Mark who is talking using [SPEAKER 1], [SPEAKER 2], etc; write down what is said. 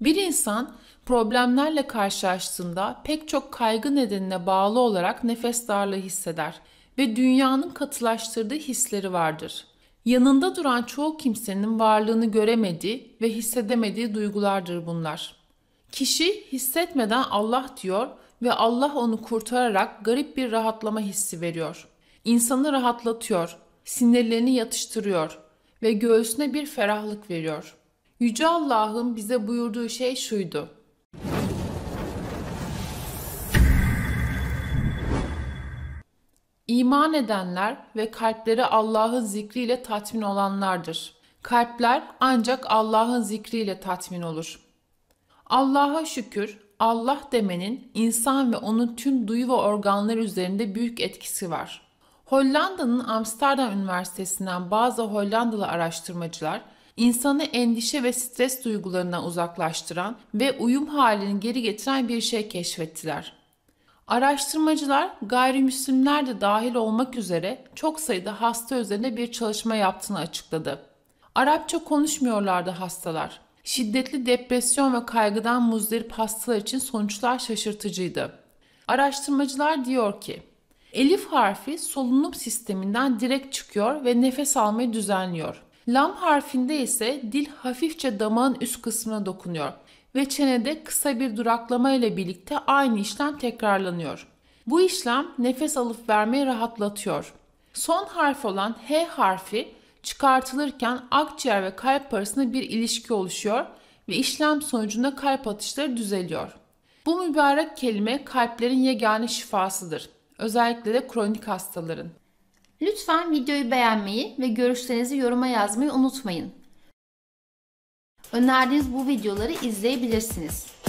[SPEAKER 1] Bir insan problemlerle karşılaştığında pek çok kaygı nedenine bağlı olarak nefes darlığı hisseder ve dünyanın katılaştırdığı hisleri vardır. Yanında duran çoğu kimsenin varlığını göremediği ve hissedemediği duygulardır bunlar. Kişi hissetmeden Allah diyor ve Allah onu kurtararak garip bir rahatlama hissi veriyor. İnsanı rahatlatıyor, sinirlerini yatıştırıyor ve göğsüne bir ferahlık veriyor.'' Yüce Allah'ın bize buyurduğu şey şuydu. İman edenler ve kalpleri Allah'ın zikriyle tatmin olanlardır. Kalpler ancak Allah'ın zikriyle tatmin olur. Allah'a şükür, Allah demenin insan ve onun tüm duyu ve organları üzerinde büyük etkisi var. Hollanda'nın Amsterdam Üniversitesi'nden bazı Hollandalı araştırmacılar insanı endişe ve stres duygularından uzaklaştıran ve uyum halini geri getiren bir şey keşfettiler. Araştırmacılar gayrimüslimler de dahil olmak üzere çok sayıda hasta üzerinde bir çalışma yaptığını açıkladı. Arapça konuşmuyorlardı hastalar. Şiddetli depresyon ve kaygıdan muzdarip hastalar için sonuçlar şaşırtıcıydı. Araştırmacılar diyor ki, Elif harfi solunum sisteminden direkt çıkıyor ve nefes almayı düzenliyor. Lam harfinde ise dil hafifçe damağın üst kısmına dokunuyor ve çenede kısa bir duraklama ile birlikte aynı işlem tekrarlanıyor. Bu işlem nefes alıp vermeyi rahatlatıyor. Son harf olan H harfi çıkartılırken akciğer ve kalp arasında bir ilişki oluşuyor ve işlem sonucunda kalp atışları düzeliyor. Bu mübarek kelime kalplerin yegane şifasıdır. Özellikle de kronik hastaların. Lütfen videoyu beğenmeyi ve görüşlerinizi yoruma yazmayı unutmayın. Önerdiğiniz bu videoları izleyebilirsiniz.